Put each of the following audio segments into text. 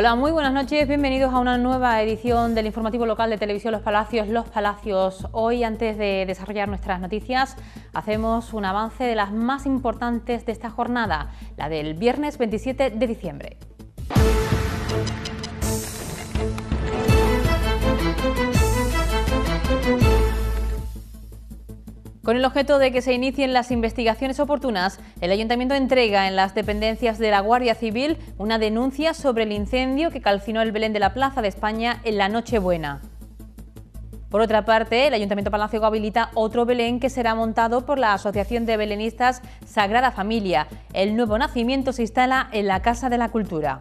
Hola, muy buenas noches. Bienvenidos a una nueva edición del informativo local de Televisión Los Palacios, Los Palacios. Hoy, antes de desarrollar nuestras noticias, hacemos un avance de las más importantes de esta jornada, la del viernes 27 de diciembre. Con el objeto de que se inicien las investigaciones oportunas, el ayuntamiento entrega en las dependencias de la Guardia Civil una denuncia sobre el incendio que calcinó el Belén de la Plaza de España en la Nochebuena. Por otra parte, el Ayuntamiento Palacio habilita otro Belén que será montado por la Asociación de Belenistas Sagrada Familia. El nuevo nacimiento se instala en la Casa de la Cultura.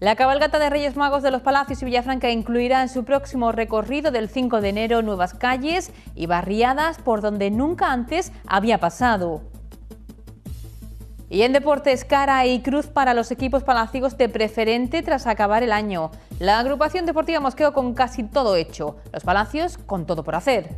La cabalgata de Reyes Magos de los Palacios y Villafranca incluirá en su próximo recorrido del 5 de enero nuevas calles y barriadas por donde nunca antes había pasado. Y en deportes, cara y cruz para los equipos palacigos de preferente tras acabar el año. La agrupación deportiva Mosqueo con casi todo hecho, los palacios con todo por hacer.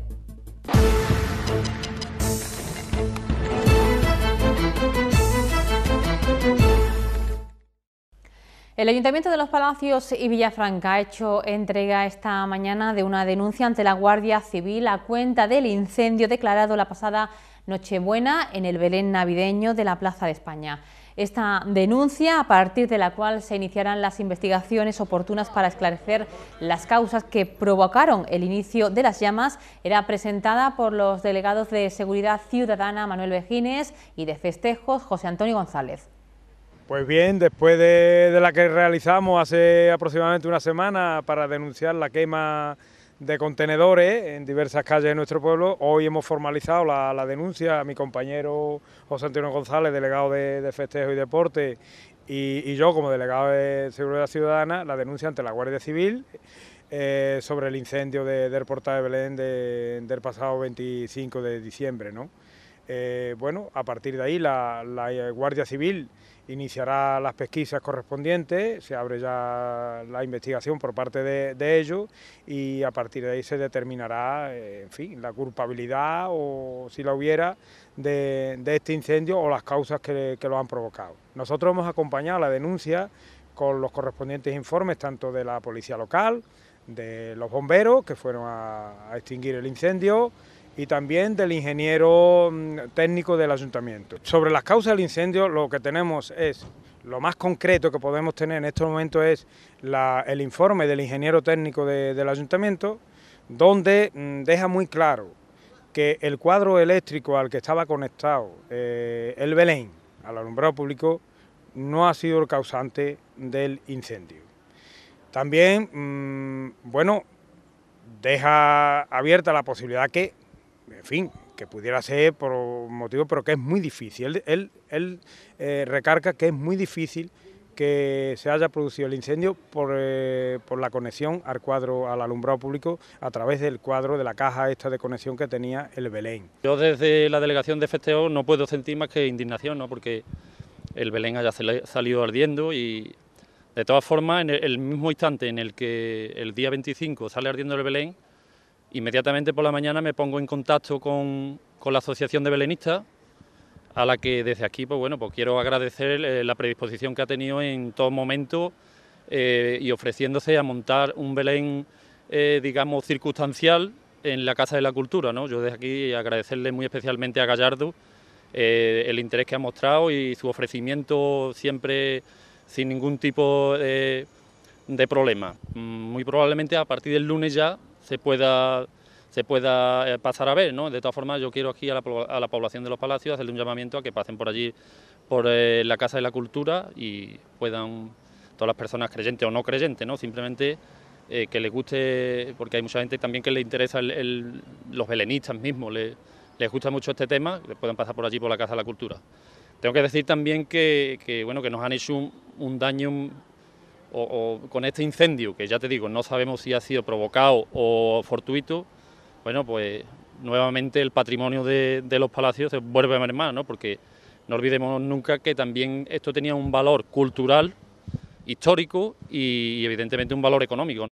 El Ayuntamiento de los Palacios y Villafranca ha hecho entrega esta mañana de una denuncia ante la Guardia Civil a cuenta del incendio declarado la pasada Nochebuena en el Belén navideño de la Plaza de España. Esta denuncia, a partir de la cual se iniciarán las investigaciones oportunas para esclarecer las causas que provocaron el inicio de las llamas, era presentada por los delegados de Seguridad Ciudadana Manuel Vejines y de Festejos José Antonio González. Pues bien, después de, la que realizamos hace aproximadamente una semana para denunciar la quema de contenedores en diversas calles de nuestro pueblo. Hoy hemos formalizado la, denuncia a mi compañero José Antonio González, delegado de, Festejo y Deporte, y, yo como delegado de Seguridad Ciudadana, la denuncia ante la Guardia Civil eh, sobre el incendio del portal de Belén del pasado 25 de diciembre. ¿no? Eh, bueno, a partir de ahí la, eh, Guardia Civil iniciará las pesquisas correspondientes, se abre ya la investigación por parte de, ellos y a partir de ahí se determinará, eh, en fin, la culpabilidad o si la hubiera de, este incendio o las causas que, lo han provocado. Nosotros hemos acompañado la denuncia con los correspondientes informes tanto de la policía local, de los bomberos que fueron a extinguir el incendio, y también del ingeniero mm, técnico del ayuntamiento. Sobre las causas del incendio, lo que tenemos es, lo más concreto que podemos tener en este momento es el informe del ingeniero técnico del ayuntamiento, donde mm, deja muy claro que el cuadro eléctrico al que estaba conectado eh, el Belén, al alumbrado público, no ha sido el causante del incendio. También, mm, bueno, deja abierta la posibilidad que en fin, que pudiera ser por motivo, pero que es muy difícil. Él, eh, recarga que es muy difícil que se haya producido el incendio eh, por, la conexión al cuadro, al alumbrado público, a través del cuadro de la caja esta de conexión que tenía el Belén. Yo desde la delegación de festeo no puedo sentir más que indignación, ¿no? porque el Belén haya salido ardiendo y de todas formas en el mismo instante en el que el día 25 sale ardiendo el Belén, Inmediatamente por la mañana me pongo en contacto con, con la Asociación de Belenistas, a la que desde aquí pues bueno, pues quiero agradecer eh, la predisposición que ha tenido en todo momento eh, y ofreciéndose a montar un Belén, eh, digamos, circunstancial en la Casa de la Cultura. ¿no? Yo desde aquí agradecerle muy especialmente a Gallardo el interés que ha mostrado y su ofrecimiento siempre sin ningún tipo de de problema. Mm, muy probablemente a partir del lunes ya se pueda se pueda eh, pasar a ver, ¿no? De todas formas, yo quiero aquí a la, población de los palacios hacerle un llamamiento a que pasen por allí, por eh, la Casa de la Cultura y puedan, todas las personas creyentes o no creyentes, ¿no? Simplemente eh, que les guste, porque hay mucha gente también que le interesa el, los belenistas mismos, les gusta mucho este tema, que puedan pasar por allí, por la Casa de la Cultura. Tengo que decir también que, que bueno, que nos han hecho un, un daño o, con este incendio, que ya te digo, no sabemos si ha sido provocado o fortuito, bueno, pues nuevamente el patrimonio de, los palacios se vuelve a mermar, ¿no? Porque no olvidemos nunca que también esto tenía un valor cultural, histórico y evidentemente un valor económico.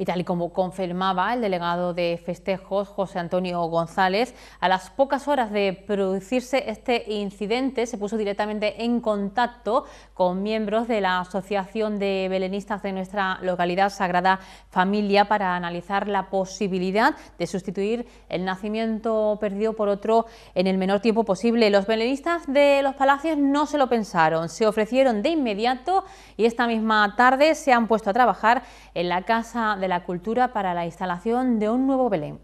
Y tal y como confirmaba el delegado de festejos, José Antonio González, a las pocas horas de producirse este incidente, se puso directamente en contacto con miembros de la Asociación de Belenistas de nuestra localidad Sagrada Familia para analizar la posibilidad de sustituir el nacimiento perdido por otro en el menor tiempo posible. Los belenistas de los palacios no se lo pensaron, se ofrecieron de inmediato y esta misma tarde se han puesto a trabajar en la casa de la Cultura para la instalación de un nuevo Belén.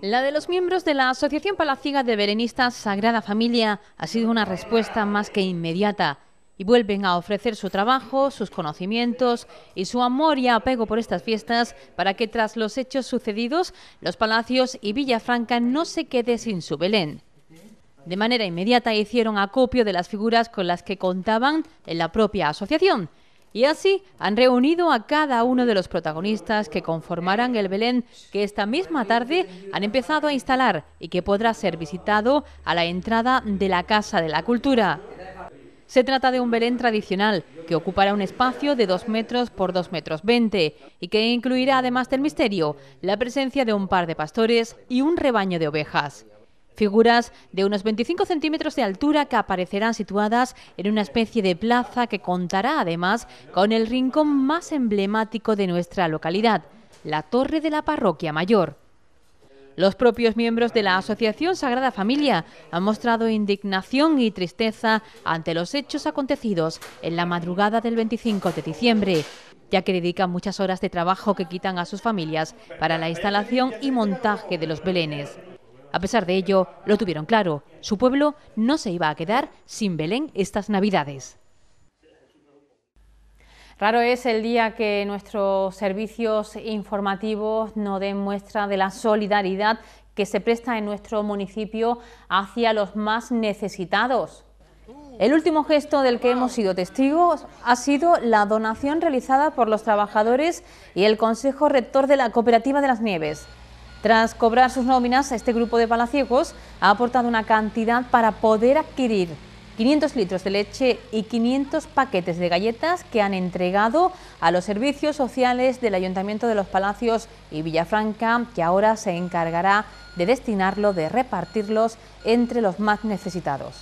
La de los miembros de la Asociación Palaciga de Belenistas Sagrada Familia ha sido una respuesta más que inmediata y vuelven a ofrecer su trabajo, sus conocimientos y su amor y apego por estas fiestas para que tras los hechos sucedidos los palacios y Villafranca no se quede sin su Belén. De manera inmediata hicieron acopio de las figuras con las que contaban en la propia asociación y así han reunido a cada uno de los protagonistas que conformarán el Belén que esta misma tarde han empezado a instalar y que podrá ser visitado a la entrada de la Casa de la Cultura. Se trata de un Belén tradicional que ocupará un espacio de 2 metros por 2 metros 20 y que incluirá además del misterio la presencia de un par de pastores y un rebaño de ovejas. Figuras de unos 25 centímetros de altura que aparecerán situadas en una especie de plaza que contará además con el rincón más emblemático de nuestra localidad, la torre de la parroquia mayor. Los propios miembros de la Asociación Sagrada Familia han mostrado indignación y tristeza ante los hechos acontecidos en la madrugada del 25 de diciembre, ya que dedican muchas horas de trabajo que quitan a sus familias para la instalación y montaje de los belenes. A pesar de ello, lo tuvieron claro, su pueblo no se iba a quedar sin Belén estas Navidades. Raro es el día que nuestros servicios informativos no den muestra de la solidaridad que se presta en nuestro municipio hacia los más necesitados. El último gesto del que hemos sido testigos ha sido la donación realizada por los trabajadores y el Consejo Rector de la Cooperativa de las Nieves. Tras cobrar sus nóminas, este grupo de palaciegos ha aportado una cantidad para poder adquirir 500 litros de leche y 500 paquetes de galletas que han entregado a los servicios sociales del Ayuntamiento de los Palacios y Villafranca, que ahora se encargará de destinarlo, de repartirlos entre los más necesitados.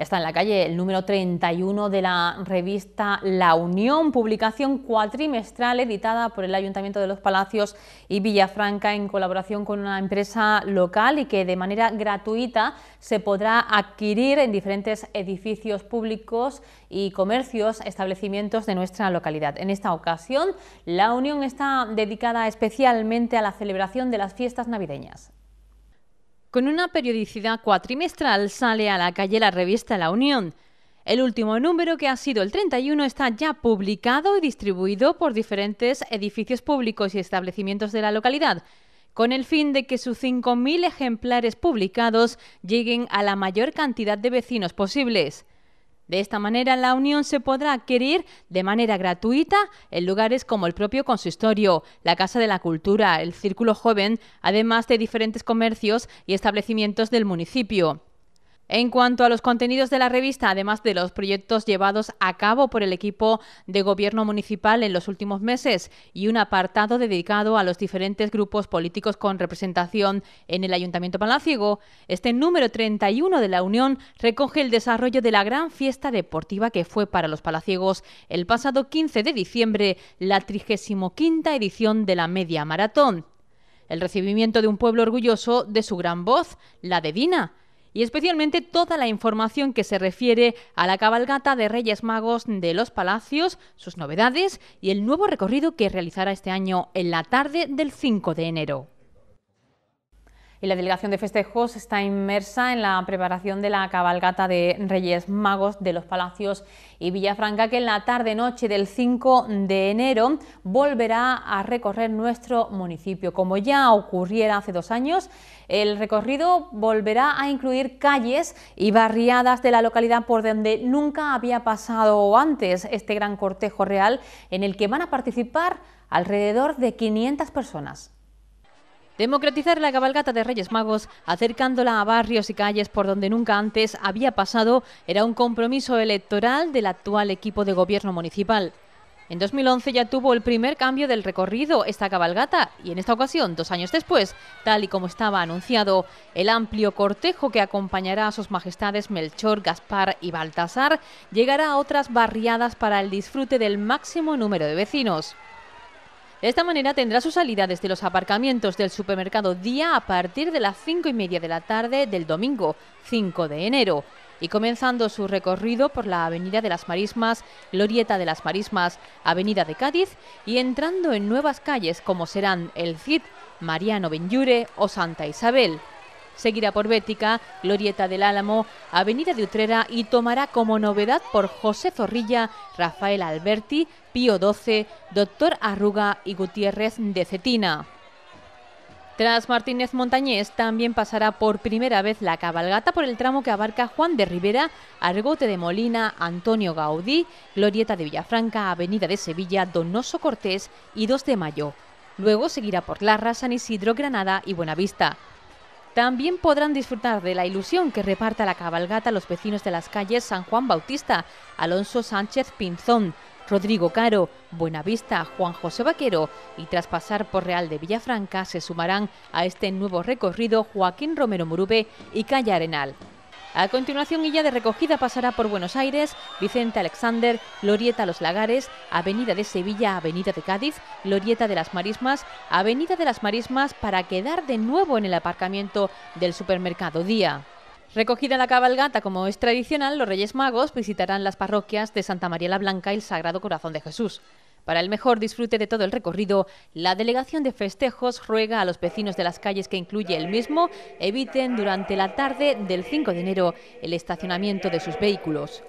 Está en la calle el número 31 de la revista La Unión, publicación cuatrimestral editada por el Ayuntamiento de los Palacios y Villafranca en colaboración con una empresa local y que de manera gratuita se podrá adquirir en diferentes edificios públicos y comercios, establecimientos de nuestra localidad. En esta ocasión, La Unión está dedicada especialmente a la celebración de las fiestas navideñas. Con una periodicidad cuatrimestral sale a la calle la revista La Unión. El último número, que ha sido el 31, está ya publicado y distribuido por diferentes edificios públicos y establecimientos de la localidad, con el fin de que sus 5.000 ejemplares publicados lleguen a la mayor cantidad de vecinos posibles. De esta manera, la unión se podrá adquirir de manera gratuita en lugares como el propio consistorio, la Casa de la Cultura, el Círculo Joven, además de diferentes comercios y establecimientos del municipio. En cuanto a los contenidos de la revista, además de los proyectos llevados a cabo por el equipo de gobierno municipal en los últimos meses y un apartado dedicado a los diferentes grupos políticos con representación en el Ayuntamiento Palaciego, este número 31 de la Unión recoge el desarrollo de la gran fiesta deportiva que fue para los palaciegos el pasado 15 de diciembre, la 35 edición de la Media Maratón. El recibimiento de un pueblo orgulloso de su gran voz, la de Dina, y especialmente toda la información que se refiere a la cabalgata de Reyes Magos de los Palacios, sus novedades y el nuevo recorrido que realizará este año en la tarde del 5 de enero y la delegación de festejos está inmersa en la preparación de la cabalgata de Reyes Magos de los Palacios y Villafranca que en la tarde-noche del 5 de enero volverá a recorrer nuestro municipio. Como ya ocurriera hace dos años, el recorrido volverá a incluir calles y barriadas de la localidad por donde nunca había pasado antes este gran cortejo real en el que van a participar alrededor de 500 personas. Democratizar la cabalgata de Reyes Magos, acercándola a barrios y calles por donde nunca antes había pasado, era un compromiso electoral del actual equipo de gobierno municipal. En 2011 ya tuvo el primer cambio del recorrido esta cabalgata y en esta ocasión, dos años después, tal y como estaba anunciado, el amplio cortejo que acompañará a sus majestades Melchor, Gaspar y Baltasar llegará a otras barriadas para el disfrute del máximo número de vecinos. De esta manera tendrá su salida desde los aparcamientos del supermercado Día a partir de las 5 y media de la tarde del domingo 5 de enero y comenzando su recorrido por la Avenida de las Marismas, Lorieta de las Marismas, Avenida de Cádiz y entrando en nuevas calles como serán El Cid, Mariano Benyure o Santa Isabel seguirá por Bética, Glorieta del Álamo, Avenida de Utrera y tomará como novedad por José Zorrilla, Rafael Alberti, Pío XII, Doctor Arruga y Gutiérrez de Cetina. Tras Martínez Montañés también pasará por primera vez la cabalgata por el tramo que abarca Juan de Rivera, Argote de Molina, Antonio Gaudí, Glorieta de Villafranca, Avenida de Sevilla, Donoso Cortés y 2 de Mayo. Luego seguirá por Larra, San Isidro, Granada y Buenavista. También podrán disfrutar de la ilusión que reparta la cabalgata los vecinos de las calles San Juan Bautista, Alonso Sánchez Pinzón, Rodrigo Caro, Buenavista, Juan José Vaquero y tras pasar por Real de Villafranca se sumarán a este nuevo recorrido Joaquín Romero Murube y Calle Arenal. A continuación, ella de recogida pasará por Buenos Aires, Vicente Alexander, Lorieta Los Lagares, Avenida de Sevilla, Avenida de Cádiz, Lorieta de las Marismas, Avenida de las Marismas para quedar de nuevo en el aparcamiento del supermercado Día. Recogida la cabalgata, como es tradicional, los Reyes Magos visitarán las parroquias de Santa María la Blanca y el Sagrado Corazón de Jesús. Para el mejor disfrute de todo el recorrido, la delegación de festejos ruega a los vecinos de las calles que incluye el mismo eviten durante la tarde del 5 de enero el estacionamiento de sus vehículos.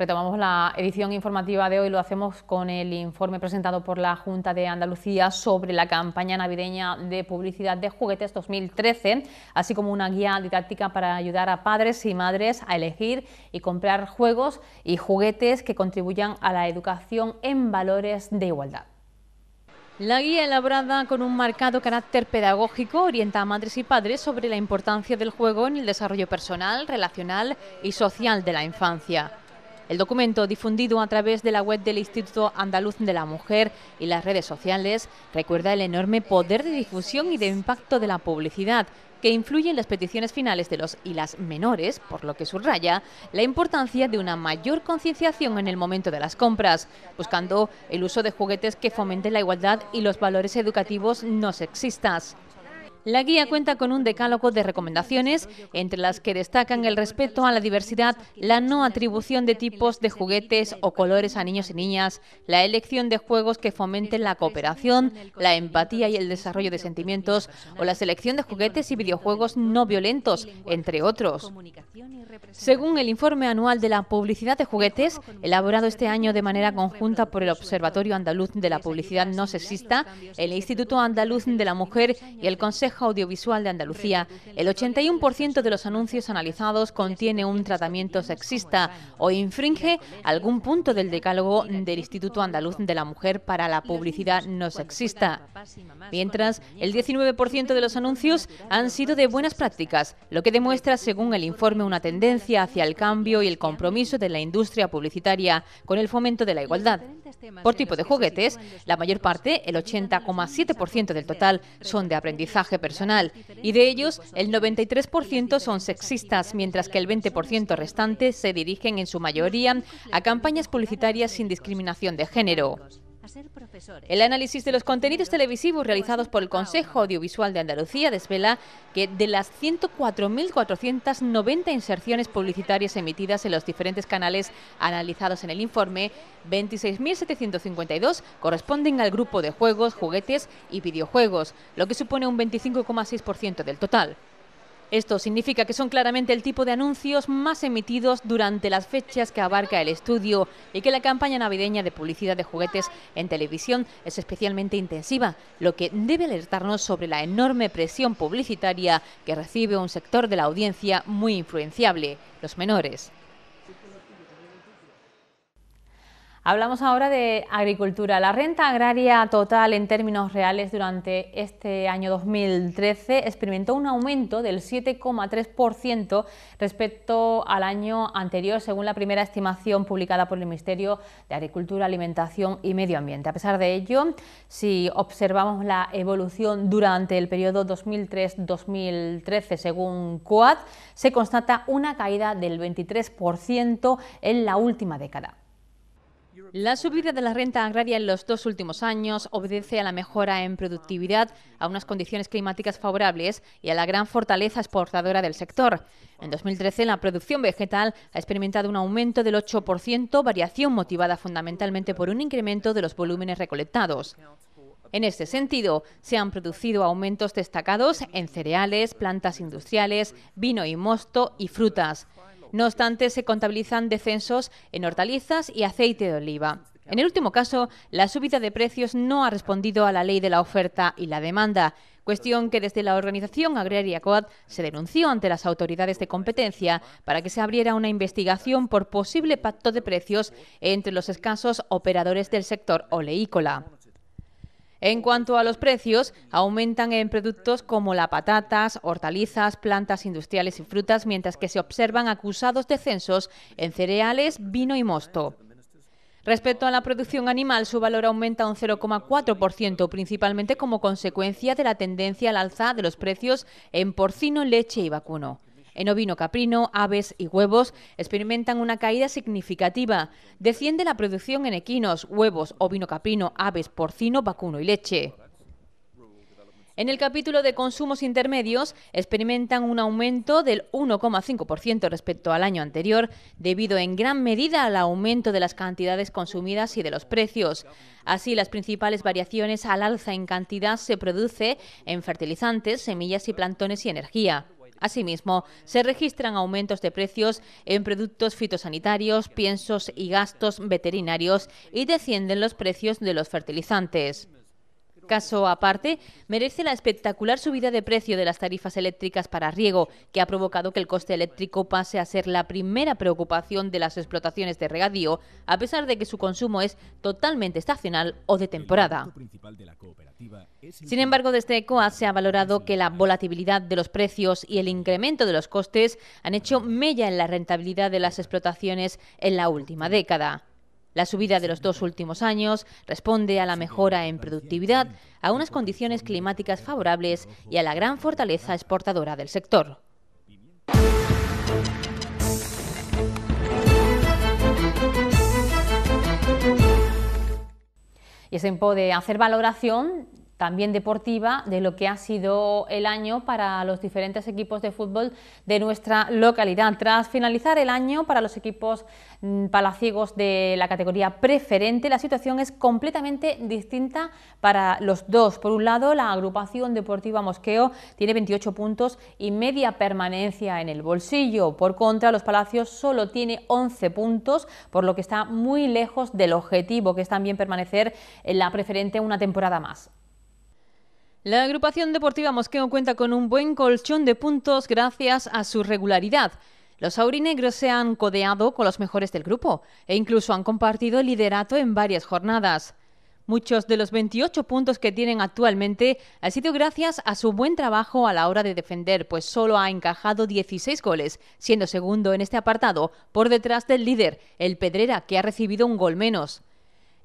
Retomamos la edición informativa de hoy, lo hacemos con el informe presentado por la Junta de Andalucía sobre la campaña navideña de publicidad de juguetes 2013, así como una guía didáctica para ayudar a padres y madres a elegir y comprar juegos y juguetes que contribuyan a la educación en valores de igualdad. La guía elaborada con un marcado carácter pedagógico orienta a madres y padres sobre la importancia del juego en el desarrollo personal, relacional y social de la infancia. El documento, difundido a través de la web del Instituto Andaluz de la Mujer y las redes sociales, recuerda el enorme poder de difusión y de impacto de la publicidad que influye en las peticiones finales de los y las menores, por lo que subraya la importancia de una mayor concienciación en el momento de las compras, buscando el uso de juguetes que fomenten la igualdad y los valores educativos no sexistas. La guía cuenta con un decálogo de recomendaciones, entre las que destacan el respeto a la diversidad, la no atribución de tipos de juguetes o colores a niños y niñas, la elección de juegos que fomenten la cooperación, la empatía y el desarrollo de sentimientos, o la selección de juguetes y videojuegos no violentos, entre otros. Según el informe anual de la publicidad de juguetes, elaborado este año de manera conjunta por el Observatorio Andaluz de la Publicidad No Sexista, el Instituto Andaluz de la Mujer y el Consejo Audiovisual de Andalucía, el 81% de los anuncios analizados contiene un tratamiento sexista o infringe algún punto del decálogo del Instituto Andaluz de la Mujer para la Publicidad No Sexista. Mientras, el 19% de los anuncios han sido de buenas prácticas, lo que demuestra, según el informe, una tendencia hacia el cambio y el compromiso de la industria publicitaria con el fomento de la igualdad. Por tipo de juguetes, la mayor parte, el 80,7% del total, son de aprendizaje personal y de ellos el 93% son sexistas, mientras que el 20% restante se dirigen en su mayoría a campañas publicitarias sin discriminación de género. El análisis de los contenidos televisivos realizados por el Consejo Audiovisual de Andalucía desvela que de las 104.490 inserciones publicitarias emitidas en los diferentes canales analizados en el informe, 26.752 corresponden al grupo de juegos, juguetes y videojuegos, lo que supone un 25,6% del total. Esto significa que son claramente el tipo de anuncios más emitidos durante las fechas que abarca el estudio y que la campaña navideña de publicidad de juguetes en televisión es especialmente intensiva, lo que debe alertarnos sobre la enorme presión publicitaria que recibe un sector de la audiencia muy influenciable, los menores. Hablamos ahora de agricultura. La renta agraria total en términos reales durante este año 2013 experimentó un aumento del 7,3% respecto al año anterior, según la primera estimación publicada por el Ministerio de Agricultura, Alimentación y Medio Ambiente. A pesar de ello, si observamos la evolución durante el periodo 2003-2013, según COAD, se constata una caída del 23% en la última década. La subida de la renta agraria en los dos últimos años obedece a la mejora en productividad, a unas condiciones climáticas favorables y a la gran fortaleza exportadora del sector. En 2013, la producción vegetal ha experimentado un aumento del 8%, variación motivada fundamentalmente por un incremento de los volúmenes recolectados. En este sentido, se han producido aumentos destacados en cereales, plantas industriales, vino y mosto y frutas. No obstante, se contabilizan descensos en hortalizas y aceite de oliva. En el último caso, la subida de precios no ha respondido a la ley de la oferta y la demanda, cuestión que desde la organización agraria COAD se denunció ante las autoridades de competencia para que se abriera una investigación por posible pacto de precios entre los escasos operadores del sector oleícola. En cuanto a los precios, aumentan en productos como la patatas, hortalizas, plantas industriales y frutas, mientras que se observan acusados descensos en cereales, vino y mosto. Respecto a la producción animal, su valor aumenta un 0,4%, principalmente como consecuencia de la tendencia al alza de los precios en porcino, leche y vacuno. En ovino caprino, aves y huevos experimentan una caída significativa. Desciende la producción en equinos, huevos, ovino caprino, aves, porcino, vacuno y leche. En el capítulo de consumos intermedios experimentan un aumento del 1,5% respecto al año anterior, debido en gran medida al aumento de las cantidades consumidas y de los precios. Así, las principales variaciones al alza en cantidad se produce en fertilizantes, semillas y plantones y energía. Asimismo, se registran aumentos de precios en productos fitosanitarios, piensos y gastos veterinarios y descienden los precios de los fertilizantes. Caso aparte, merece la espectacular subida de precio de las tarifas eléctricas para riego, que ha provocado que el coste eléctrico pase a ser la primera preocupación de las explotaciones de regadío, a pesar de que su consumo es totalmente estacional o de temporada. Sin embargo, desde ECOA se ha valorado que la volatilidad de los precios y el incremento de los costes han hecho mella en la rentabilidad de las explotaciones en la última década. La subida de los dos últimos años responde a la mejora en productividad, a unas condiciones climáticas favorables y a la gran fortaleza exportadora del sector. Y es hacer valoración también deportiva de lo que ha sido el año para los diferentes equipos de fútbol de nuestra localidad. Tras finalizar el año para los equipos mm, palaciegos de la categoría preferente, la situación es completamente distinta para los dos. Por un lado, la agrupación deportiva Mosqueo tiene 28 puntos y media permanencia en el bolsillo. Por contra, los palacios solo tiene 11 puntos, por lo que está muy lejos del objetivo, que es también permanecer en la preferente una temporada más. La agrupación deportiva Mosqueo cuenta con un buen colchón de puntos gracias a su regularidad. Los aurinegros se han codeado con los mejores del grupo e incluso han compartido liderato en varias jornadas. Muchos de los 28 puntos que tienen actualmente ha sido gracias a su buen trabajo a la hora de defender, pues solo ha encajado 16 goles, siendo segundo en este apartado por detrás del líder, el Pedrera, que ha recibido un gol menos.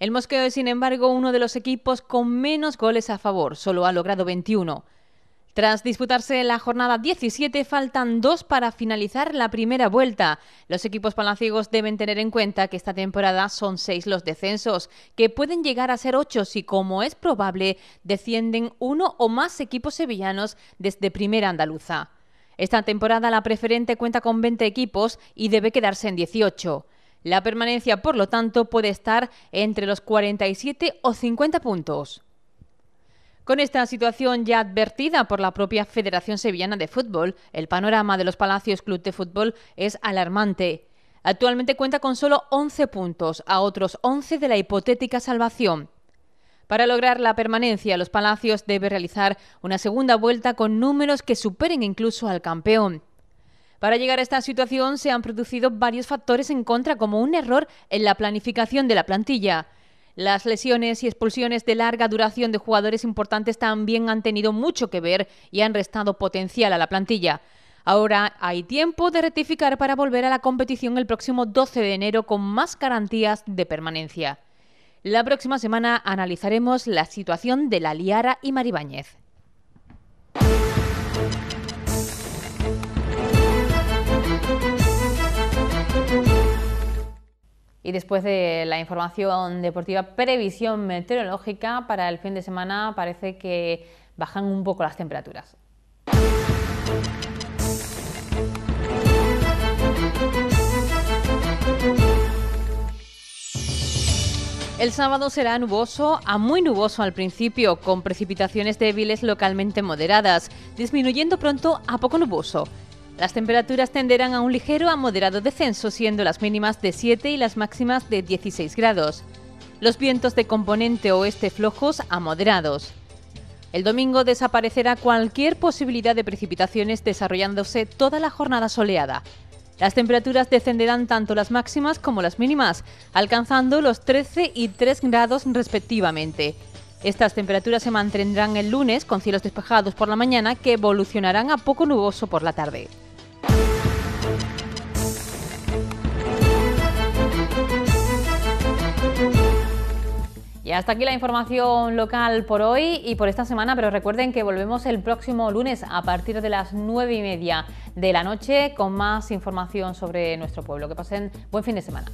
El Mosqueo es, sin embargo, uno de los equipos con menos goles a favor, solo ha logrado 21. Tras disputarse la jornada 17, faltan dos para finalizar la primera vuelta. Los equipos palaciegos deben tener en cuenta que esta temporada son seis los descensos, que pueden llegar a ser ocho si, como es probable, descienden uno o más equipos sevillanos desde Primera Andaluza. Esta temporada la preferente cuenta con 20 equipos y debe quedarse en 18. La permanencia, por lo tanto, puede estar entre los 47 o 50 puntos. Con esta situación ya advertida por la propia Federación Sevillana de Fútbol, el panorama de los Palacios Club de Fútbol es alarmante. Actualmente cuenta con solo 11 puntos, a otros 11 de la hipotética salvación. Para lograr la permanencia, los Palacios debe realizar una segunda vuelta con números que superen incluso al campeón. Para llegar a esta situación se han producido varios factores en contra, como un error en la planificación de la plantilla. Las lesiones y expulsiones de larga duración de jugadores importantes también han tenido mucho que ver y han restado potencial a la plantilla. Ahora hay tiempo de rectificar para volver a la competición el próximo 12 de enero con más garantías de permanencia. La próxima semana analizaremos la situación de la Liara y Maribáñez. Y después de la información deportiva, previsión meteorológica para el fin de semana parece que bajan un poco las temperaturas. El sábado será nuboso a muy nuboso al principio, con precipitaciones débiles localmente moderadas, disminuyendo pronto a poco nuboso. Las temperaturas tenderán a un ligero a moderado descenso, siendo las mínimas de 7 y las máximas de 16 grados. Los vientos de componente oeste flojos a moderados. El domingo desaparecerá cualquier posibilidad de precipitaciones desarrollándose toda la jornada soleada. Las temperaturas descenderán tanto las máximas como las mínimas, alcanzando los 13 y 3 grados respectivamente. Estas temperaturas se mantendrán el lunes con cielos despejados por la mañana que evolucionarán a poco nuboso por la tarde. Y hasta aquí la información local por hoy y por esta semana, pero recuerden que volvemos el próximo lunes a partir de las 9 y media de la noche con más información sobre nuestro pueblo. Que pasen buen fin de semana.